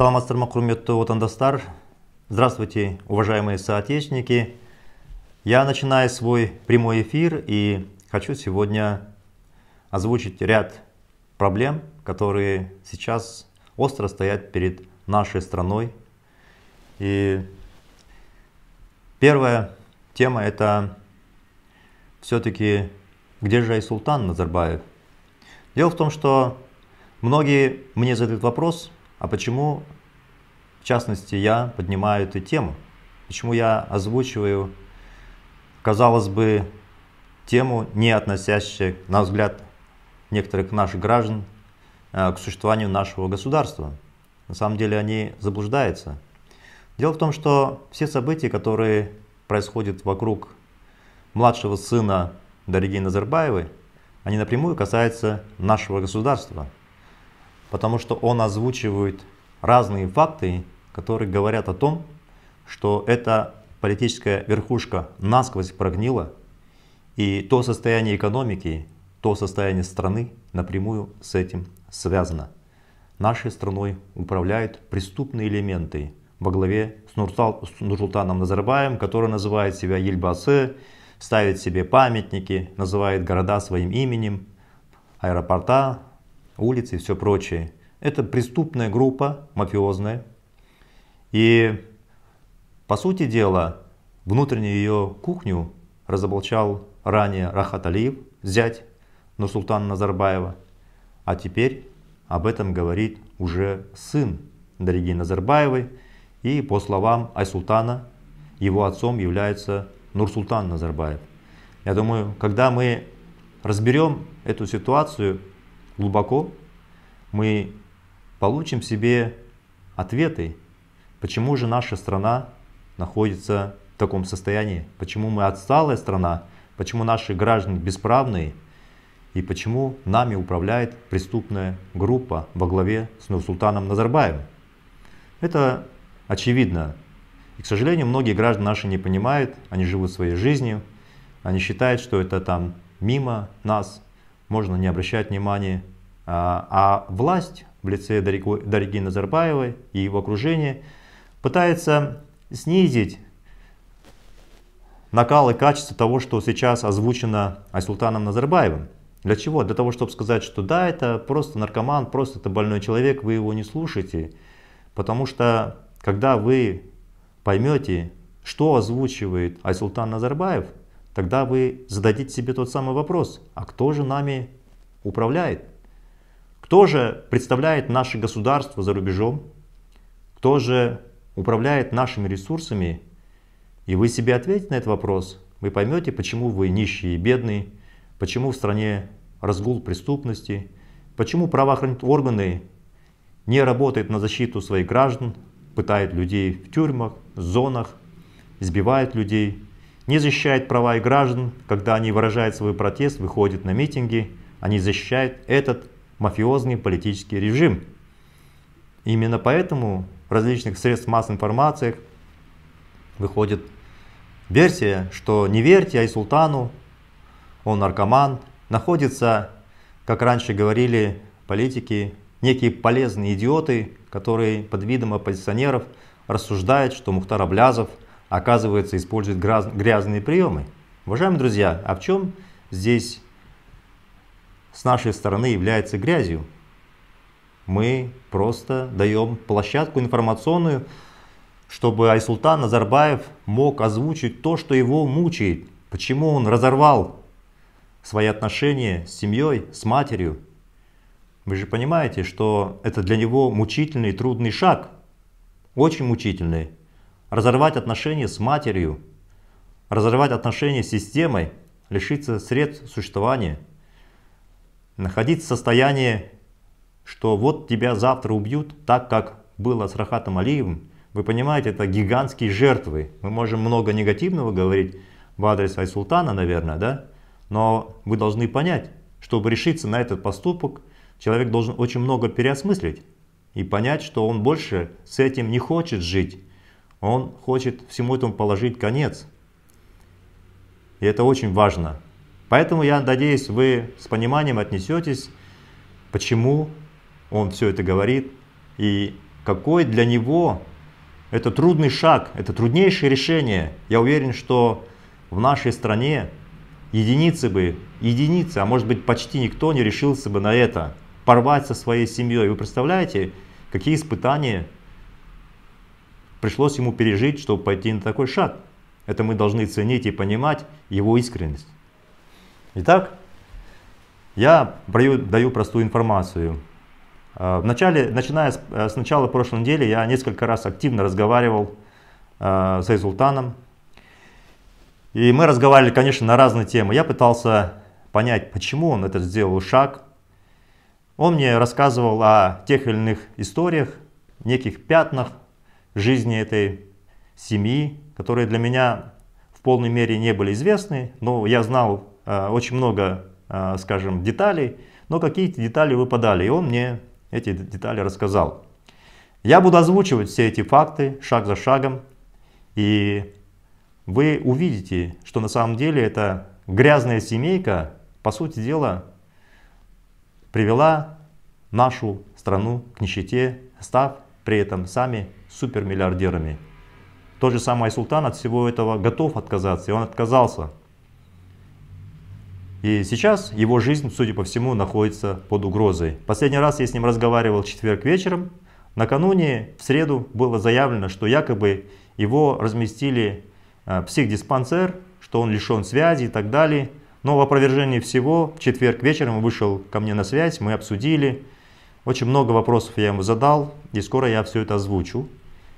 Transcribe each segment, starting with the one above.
саламатсыздар ма құрметті отандастар здравствуйте уважаемые соотечественники я начинаю свой прямой эфир и хочу сегодня озвучить ряд проблем которые сейчас остро стоят перед нашей страной и первая тема это все-таки где же Айсултан Назарбаев? Дело в том, что многие мне задают вопрос, а почему, в частности, я поднимаю эту тему? Почему я озвучиваю, казалось бы, тему, не относящую, на взгляд некоторых наших граждан, э, к существованию нашего государства? На самом деле они заблуждаются. Дело в том, что все события, которые происходят вокруг младшего сына Дариги Назарбаевой, они напрямую касаются нашего государства – потому что он озвучивает разные факты, которые говорят о том, что эта политическая верхушка насквозь прогнила, и то состояние экономики, то состояние страны напрямую с этим связано. Нашей страной управляют преступные элементы во главе с Нурсултаном Назарбаем, который называет себя Ельбасе, ставит себе памятники, называет города своим именем, аэропорта улицы и все прочее. Это преступная группа, мафиозная. И, по сути дела, внутреннюю ее кухню разоблачал ранее Рахат Алиев, зять Нурсултана Назарбаева. А теперь об этом говорит уже сын Дарьи Назарбаевой. И по словам Айсултана, его отцом является Нурсултан Назарбаев. Я думаю, когда мы разберем эту ситуацию, глубоко, мы получим себе ответы, почему же наша страна находится в таком состоянии, почему мы отсталая страна, почему наши граждане бесправные и почему нами управляет преступная группа во главе с Нурсултаном Назарбаевым. Это очевидно. И, к сожалению, многие граждане наши не понимают, они живут своей жизнью, они считают, что это там мимо нас, можно не обращать внимания а, а власть в лице Дарьи Назарбаевой и его окружение пытается снизить накал и качество того, что сейчас озвучено Айсултаном Назарбаевым. Для чего? Для того, чтобы сказать, что да, это просто наркоман, просто это больной человек, вы его не слушаете. Потому что, когда вы поймете, что озвучивает Айсултан Назарбаев, тогда вы зададите себе тот самый вопрос, а кто же нами управляет? Кто же представляет наше государство за рубежом? Кто же управляет нашими ресурсами? И вы себе ответите на этот вопрос, вы поймете, почему вы нищие и бедные, почему в стране разгул преступности, почему правоохранительные органы не работают на защиту своих граждан, пытают людей в тюрьмах, зонах, избивают людей, не защищает права и граждан, когда они выражают свой протест, выходят на митинги, они защищают этот мафиозный политический режим. Именно поэтому в различных средств массовой информации выходит версия, что не верьте Айсултану, он наркоман, находится, как раньше говорили политики, некие полезные идиоты, которые под видом оппозиционеров рассуждают, что Мухтар Аблязов, оказывается, использует грязные приемы. Уважаемые друзья, а в чем здесь с нашей стороны является грязью. Мы просто даем площадку информационную, чтобы Айсултан Назарбаев мог озвучить то, что его мучает, почему он разорвал свои отношения с семьей, с матерью. Вы же понимаете, что это для него мучительный, трудный шаг, очень мучительный. Разорвать отношения с матерью, разорвать отношения с системой, лишиться средств существования – находиться в состоянии, что вот тебя завтра убьют, так как было с Рахатом Алиевым, вы понимаете, это гигантские жертвы. Мы можем много негативного говорить в адрес Айсултана, наверное, да? Но вы должны понять, чтобы решиться на этот поступок, человек должен очень много переосмыслить и понять, что он больше с этим не хочет жить. Он хочет всему этому положить конец. И это очень важно. Поэтому я надеюсь, вы с пониманием отнесетесь, почему он все это говорит и какой для него это трудный шаг, это труднейшее решение. Я уверен, что в нашей стране единицы бы, единицы, а может быть почти никто не решился бы на это, порвать со своей семьей. Вы представляете, какие испытания пришлось ему пережить, чтобы пойти на такой шаг. Это мы должны ценить и понимать его искренность. Итак, я даю, даю простую информацию. Э, в начале, начиная с, э, с начала прошлой недели, я несколько раз активно разговаривал э, с Айсултаном. И мы разговаривали, конечно, на разные темы. Я пытался понять, почему он этот сделал шаг. Он мне рассказывал о тех или иных историях, неких пятнах жизни этой семьи, которые для меня в полной мере не были известны, но я знал Э, очень много, э, скажем, деталей, но какие-то детали выпадали, и он мне эти детали рассказал. Я буду озвучивать все эти факты шаг за шагом, и вы увидите, что на самом деле эта грязная семейка, по сути дела, привела нашу страну к нищете, став при этом сами супермиллиардерами. Тот же самый Султан от всего этого готов отказаться, и он отказался – и сейчас его жизнь, судя по всему, находится под угрозой. Последний раз я с ним разговаривал в четверг вечером. Накануне, в среду, было заявлено, что якобы его разместили в э, психдиспансер, что он лишен связи и так далее. Но в опровержении всего, в четверг вечером он вышел ко мне на связь, мы обсудили. Очень много вопросов я ему задал, и скоро я все это озвучу.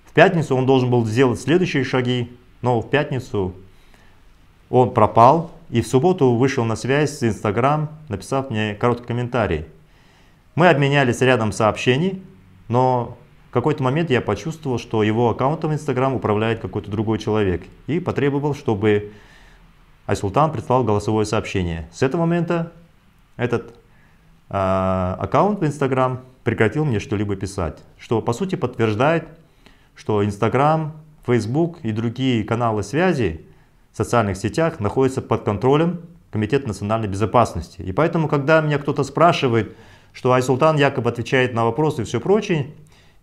В пятницу он должен был сделать следующие шаги, но в пятницу он пропал, и в субботу вышел на связь с Инстаграм, написав мне короткий комментарий. Мы обменялись рядом сообщений, но в какой-то момент я почувствовал, что его аккаунтом в Инстаграм управляет какой-то другой человек и потребовал, чтобы Айсултан прислал голосовое сообщение. С этого момента этот э, аккаунт в Инстаграм прекратил мне что-либо писать, что по сути подтверждает, что Инстаграм, Фейсбук и другие каналы связи – в социальных сетях находится под контролем Комитета национальной безопасности. И поэтому, когда меня кто-то спрашивает, что Айсултан якобы отвечает на вопросы и все прочее,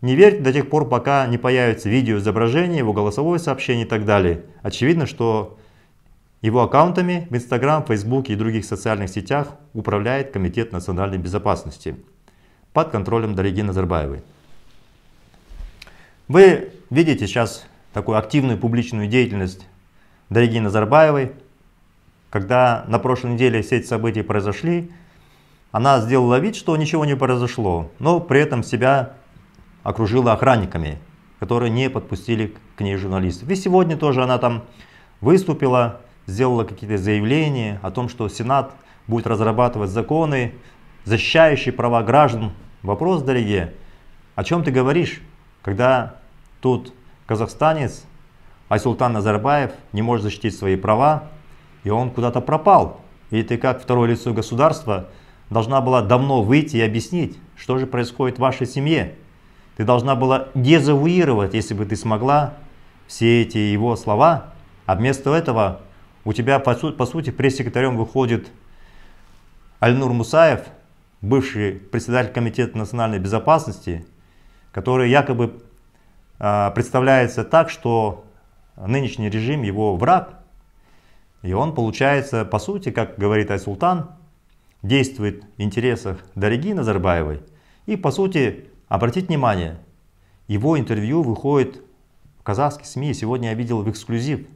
не верьте до тех пор, пока не появится видео изображение, его голосовое сообщение и так далее. Очевидно, что его аккаунтами в Инстаграм, Фейсбуке и других социальных сетях управляет Комитет национальной безопасности под контролем Дариги Назарбаевой. Вы видите сейчас такую активную публичную деятельность Дарьи Назарбаевой, когда на прошлой неделе все эти события произошли, она сделала вид, что ничего не произошло, но при этом себя окружила охранниками, которые не подпустили к ней журналистов. И сегодня тоже она там выступила, сделала какие-то заявления о том, что Сенат будет разрабатывать законы, защищающие права граждан. Вопрос, дорогие, о чем ты говоришь, когда тут казахстанец Айсултан Назарбаев не может защитить свои права, и он куда-то пропал. И ты как второе лицо государства должна была давно выйти и объяснить, что же происходит в вашей семье. Ты должна была дезавуировать, если бы ты смогла, все эти его слова, а вместо этого у тебя, по, су по сути, пресс-секретарем выходит Альнур Мусаев, бывший председатель Комитета национальной безопасности, который якобы э, представляется так, что нынешний режим его враг, и он получается, по сути, как говорит Айсултан, действует в интересах Дариги Назарбаевой. И, по сути, обратите внимание, его интервью выходит в казахских СМИ, сегодня я видел в эксклюзив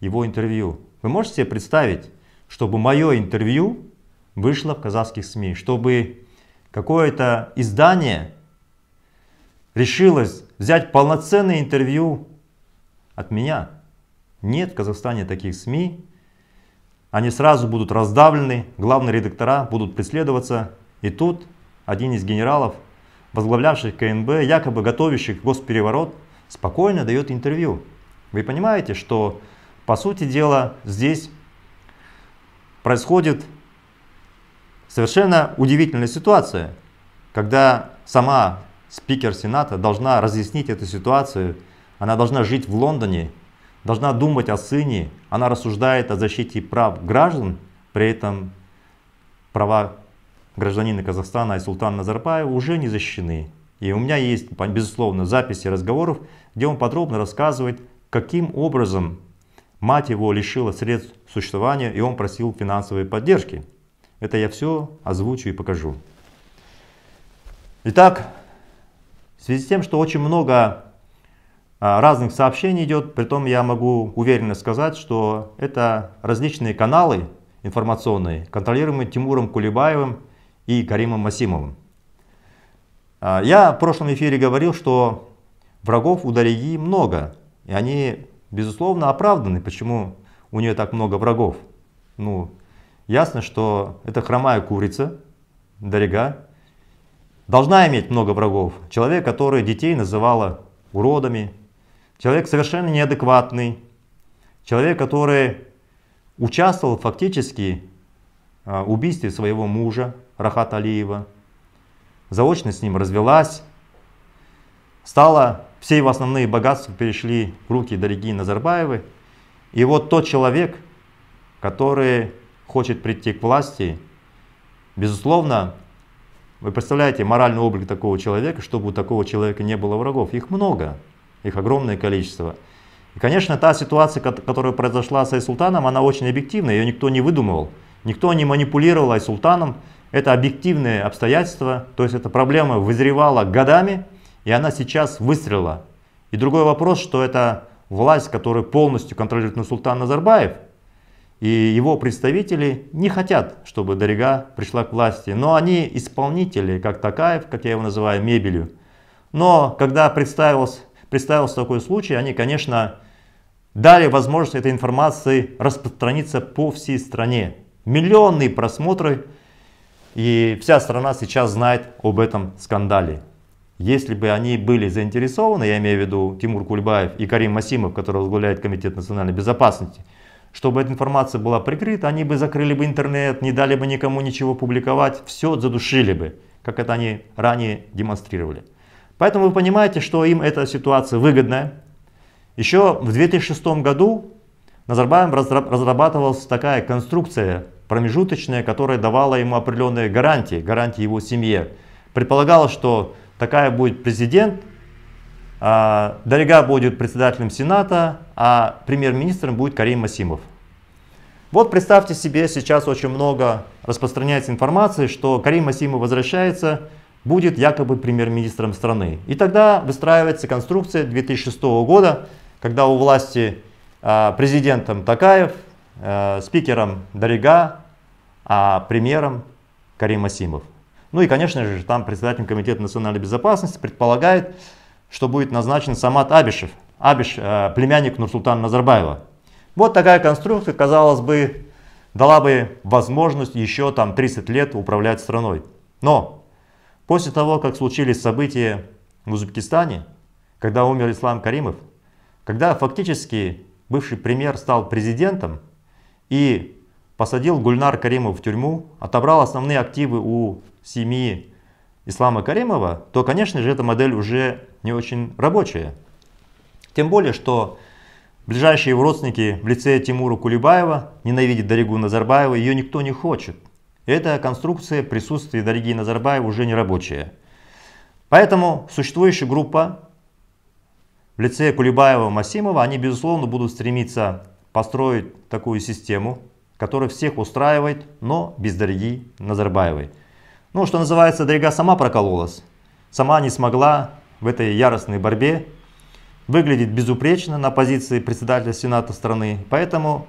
его интервью. Вы можете себе представить, чтобы мое интервью вышло в казахских СМИ, чтобы какое-то издание решилось взять полноценное интервью от меня. Нет в Казахстане таких СМИ. Они сразу будут раздавлены, главные редактора будут преследоваться. И тут один из генералов, возглавлявших КНБ, якобы готовящих госпереворот, спокойно дает интервью. Вы понимаете, что по сути дела здесь происходит совершенно удивительная ситуация, когда сама спикер Сената должна разъяснить эту ситуацию она должна жить в Лондоне, должна думать о сыне. Она рассуждает о защите прав граждан, при этом права гражданина Казахстана и султана Назарбаева уже не защищены. И у меня есть, безусловно, записи разговоров, где он подробно рассказывает, каким образом мать его лишила средств существования, и он просил финансовой поддержки. Это я все озвучу и покажу. Итак, в связи с тем, что очень много а, разных сообщений идет, притом я могу уверенно сказать, что это различные каналы информационные, контролируемые Тимуром Кулебаевым и Каримом Масимовым. А, я в прошлом эфире говорил, что врагов у Дарьи много, и они, безусловно, оправданы, почему у нее так много врагов. Ну, ясно, что это хромая курица, Дарига, должна иметь много врагов. Человек, который детей называла уродами, человек совершенно неадекватный, человек, который участвовал фактически а, в убийстве своего мужа Рахат Алиева, заочно с ним развелась, стала, все его основные богатства перешли в руки Дариги Назарбаевой. И вот тот человек, который хочет прийти к власти, безусловно, вы представляете моральный облик такого человека, чтобы у такого человека не было врагов. Их много их огромное количество. И, конечно, та ситуация, которая произошла с Айсултаном, она очень объективна, ее никто не выдумывал. Никто не манипулировал Айсултаном, это объективные обстоятельства, то есть эта проблема вызревала годами, и она сейчас выстрела. И другой вопрос, что это власть, которая полностью контролирует Нурсултан Назарбаев, и его представители не хотят, чтобы Дорига пришла к власти, но они исполнители, как Такаев, как я его называю, мебелью. Но когда представилась представился такой случай, они, конечно, дали возможность этой информации распространиться по всей стране. Миллионные просмотры, и вся страна сейчас знает об этом скандале. Если бы они были заинтересованы, я имею в виду Тимур Кульбаев и Карим Масимов, который возглавляет Комитет национальной безопасности, чтобы эта информация была прикрыта, они бы закрыли бы интернет, не дали бы никому ничего публиковать, все задушили бы, как это они ранее демонстрировали. Поэтому вы понимаете, что им эта ситуация выгодная. Еще в 2006 году Назарбаем разрабатывалась такая конструкция промежуточная, которая давала ему определенные гарантии, гарантии его семье. Предполагалось, что такая будет президент, а, Дорога будет председателем Сената, а премьер-министром будет Карим Масимов. Вот представьте себе, сейчас очень много распространяется информации, что Карим Масимов возвращается, будет якобы премьер-министром страны. И тогда выстраивается конструкция 2006 года, когда у власти а, президентом Такаев, а, спикером Дарига, а премьером Карим Асимов. Ну и, конечно же, там председатель Комитета национальной безопасности предполагает, что будет назначен Самат Абишев, Абиш, а, племянник Нурсултана Назарбаева. Вот такая конструкция, казалось бы, дала бы возможность еще там 30 лет управлять страной. Но После того, как случились события в Узбекистане, когда умер Ислам Каримов, когда фактически бывший премьер стал президентом и посадил Гульнар Каримов в тюрьму, отобрал основные активы у семьи Ислама Каримова, то, конечно же, эта модель уже не очень рабочая. Тем более, что ближайшие его родственники в лице Тимура Кулебаева ненавидят Даригу Назарбаева, ее никто не хочет. Эта конструкция присутствия Дарьи Назарбаева уже не рабочая. Поэтому существующая группа в лице Кулебаева, Масимова, они безусловно будут стремиться построить такую систему, которая всех устраивает, но без Дарьи Назарбаевой. Ну, что называется, Дарья сама прокололась, сама не смогла в этой яростной борьбе выглядит безупречно на позиции председателя Сената страны, поэтому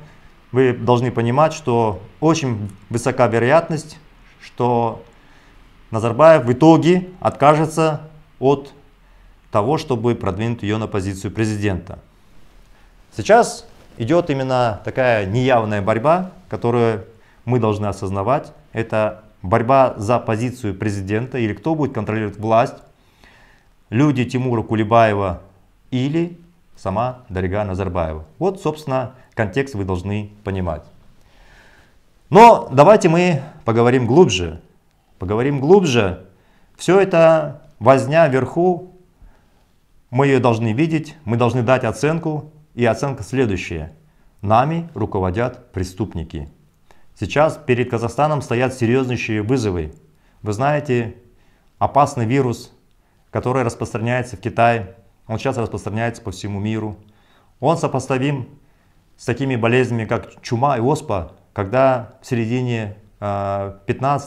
вы должны понимать, что очень высока вероятность, что Назарбаев в итоге откажется от того, чтобы продвинуть ее на позицию президента. Сейчас идет именно такая неявная борьба, которую мы должны осознавать. Это борьба за позицию президента или кто будет контролировать власть. Люди Тимура Кулебаева или сама Дарига Назарбаева. Вот, собственно, контекст вы должны понимать. Но давайте мы поговорим глубже. Поговорим глубже. Все это возня вверху, мы ее должны видеть, мы должны дать оценку. И оценка следующая. Нами руководят преступники. Сейчас перед Казахстаном стоят серьезнейшие вызовы. Вы знаете, опасный вирус, который распространяется в Китае, он сейчас распространяется по всему миру. Он сопоставим с такими болезнями, как чума и оспа, когда в середине 15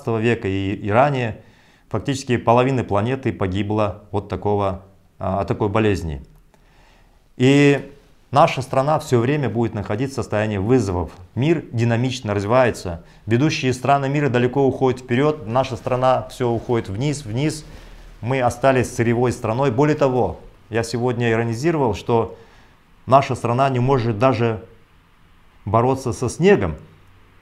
а, века и, и ранее фактически половина планеты погибла от, такого, а, от такой болезни. И наша страна все время будет находиться в состоянии вызовов. Мир динамично развивается. Ведущие страны мира далеко уходят вперед. Наша страна все уходит вниз, вниз. Мы остались сырьевой страной. Более того, я сегодня иронизировал, что наша страна не может даже бороться со снегом,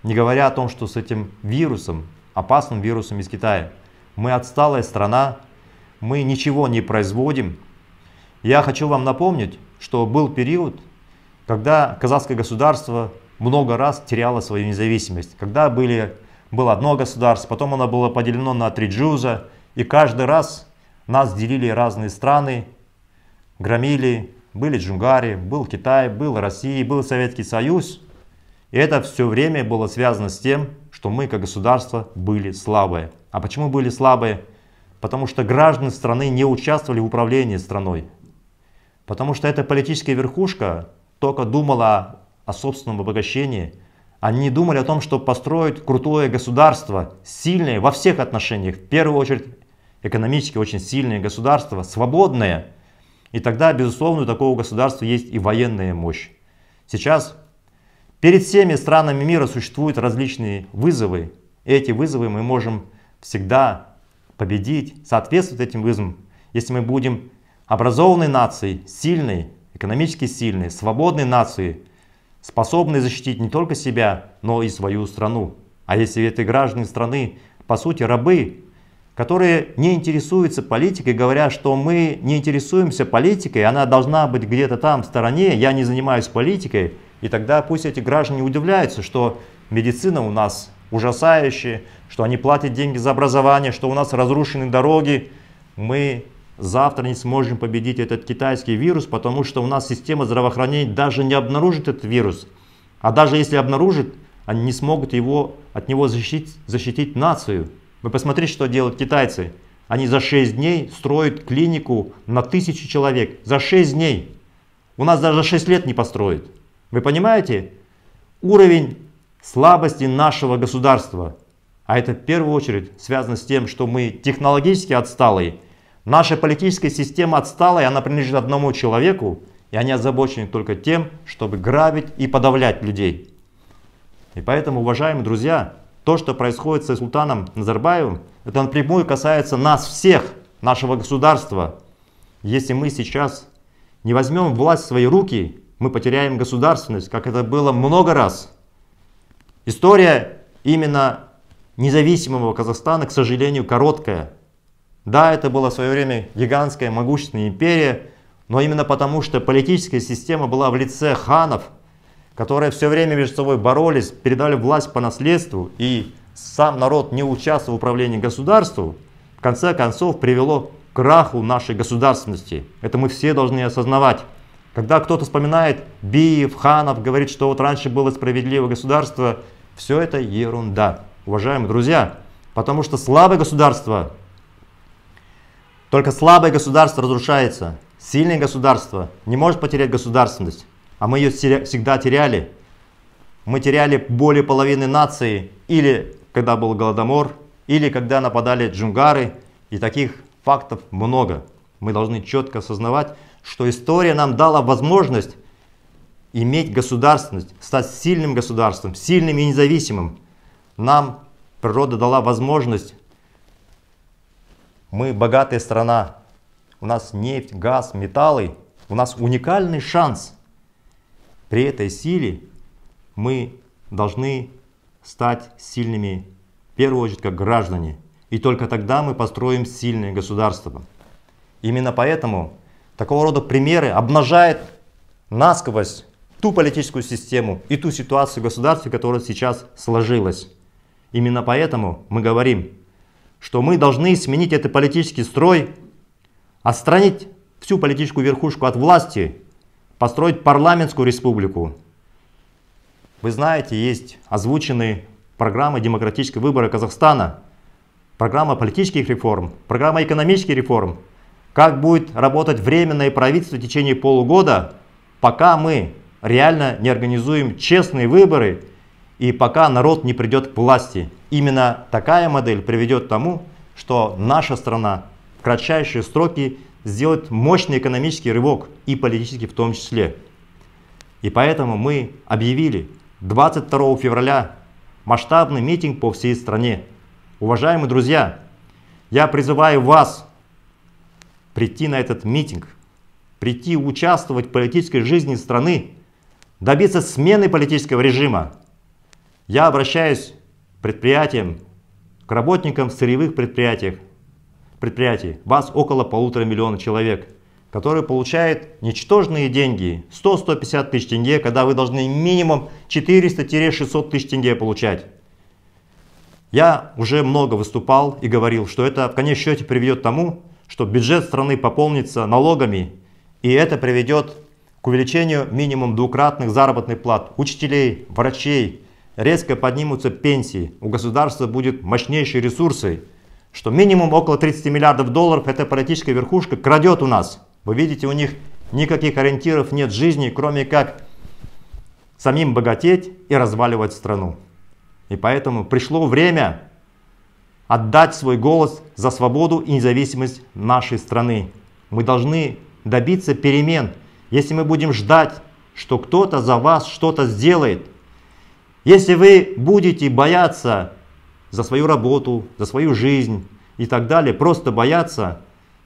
не говоря о том, что с этим вирусом, опасным вирусом из Китая. Мы отсталая страна, мы ничего не производим. Я хочу вам напомнить, что был период, когда казахское государство много раз теряло свою независимость. Когда были, было одно государство, потом оно было поделено на три джуза, и каждый раз нас делили разные страны, громили, были джунгари, был Китай, был Россия, был Советский Союз. И это все время было связано с тем, что мы как государство были слабые. А почему были слабые? Потому что граждане страны не участвовали в управлении страной. Потому что эта политическая верхушка только думала о собственном обогащении. Они не думали о том, чтобы построить крутое государство, сильное во всех отношениях, в первую очередь экономически очень сильное государство, свободное – и тогда, безусловно, у такого государства есть и военная мощь. Сейчас перед всеми странами мира существуют различные вызовы. И эти вызовы мы можем всегда победить, соответствовать этим вызовам, если мы будем образованной нацией, сильной, экономически сильной, свободной нацией, способной защитить не только себя, но и свою страну. А если эти граждане страны, по сути, рабы которые не интересуются политикой, говоря, что мы не интересуемся политикой, она должна быть где-то там в стороне, я не занимаюсь политикой. И тогда пусть эти граждане удивляются, что медицина у нас ужасающая, что они платят деньги за образование, что у нас разрушены дороги. Мы завтра не сможем победить этот китайский вирус, потому что у нас система здравоохранения даже не обнаружит этот вирус. А даже если обнаружит, они не смогут его, от него защитить, защитить нацию. Вы посмотрите, что делают китайцы. Они за 6 дней строят клинику на тысячи человек. За 6 дней. У нас даже 6 лет не построят. Вы понимаете? Уровень слабости нашего государства. А это в первую очередь связано с тем, что мы технологически отсталые. Наша политическая система отстала, и она принадлежит одному человеку. И они озабочены только тем, чтобы грабить и подавлять людей. И поэтому, уважаемые друзья, то, что происходит с султаном Назарбаевым, это напрямую касается нас всех, нашего государства. Если мы сейчас не возьмем власть в свои руки, мы потеряем государственность, как это было много раз. История именно независимого Казахстана, к сожалению, короткая. Да, это была в свое время гигантская могущественная империя, но именно потому, что политическая система была в лице ханов – которые все время между собой боролись, передали власть по наследству, и сам народ не участвовал в управлении государством, в конце концов привело к краху нашей государственности. Это мы все должны осознавать. Когда кто-то вспоминает Биев, Ханов, говорит, что вот раньше было справедливое государство, все это ерунда, уважаемые друзья. Потому что слабое государство, только слабое государство разрушается. Сильное государство не может потерять государственность а мы ее теря всегда теряли. Мы теряли более половины нации, или когда был Голодомор, или когда нападали джунгары, и таких фактов много. Мы должны четко осознавать, что история нам дала возможность иметь государственность, стать сильным государством, сильным и независимым. Нам природа дала возможность. Мы богатая страна, у нас нефть, газ, металлы, у нас уникальный шанс – при этой силе мы должны стать сильными, в первую очередь, как граждане. И только тогда мы построим сильное государство. Именно поэтому такого рода примеры обнажают насквозь ту политическую систему и ту ситуацию в государстве, которая сейчас сложилась. Именно поэтому мы говорим, что мы должны сменить этот политический строй, отстранить всю политическую верхушку от власти построить парламентскую республику. Вы знаете, есть озвученные программы демократического выбора Казахстана, программа политических реформ, программа экономических реформ. Как будет работать временное правительство в течение полугода, пока мы реально не организуем честные выборы и пока народ не придет к власти. Именно такая модель приведет к тому, что наша страна в кратчайшие сроки сделать мощный экономический рывок и политический в том числе. И поэтому мы объявили 22 февраля масштабный митинг по всей стране. Уважаемые друзья, я призываю вас прийти на этот митинг, прийти участвовать в политической жизни страны, добиться смены политического режима. Я обращаюсь к предприятиям, к работникам в сырьевых предприятиях, предприятий. Вас около полутора миллиона человек, которые получают ничтожные деньги, 100-150 тысяч тенге, когда вы должны минимум 400-600 тысяч тенге получать. Я уже много выступал и говорил, что это в конечном счете приведет к тому, что бюджет страны пополнится налогами, и это приведет к увеличению минимум двукратных заработных плат учителей, врачей, резко поднимутся пенсии, у государства будут мощнейшие ресурсы – что минимум около 30 миллиардов долларов эта политическая верхушка крадет у нас. Вы видите, у них никаких ориентиров нет жизни, кроме как самим богатеть и разваливать страну. И поэтому пришло время отдать свой голос за свободу и независимость нашей страны. Мы должны добиться перемен. Если мы будем ждать, что кто-то за вас что-то сделает, если вы будете бояться за свою работу, за свою жизнь и так далее, просто боятся,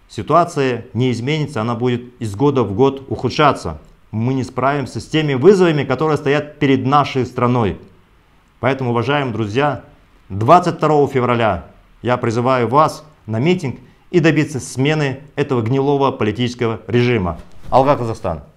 ситуация не изменится, она будет из года в год ухудшаться. Мы не справимся с теми вызовами, которые стоят перед нашей страной. Поэтому, уважаемые друзья, 22 февраля я призываю вас на митинг и добиться смены этого гнилого политического режима. Алга, Казахстан.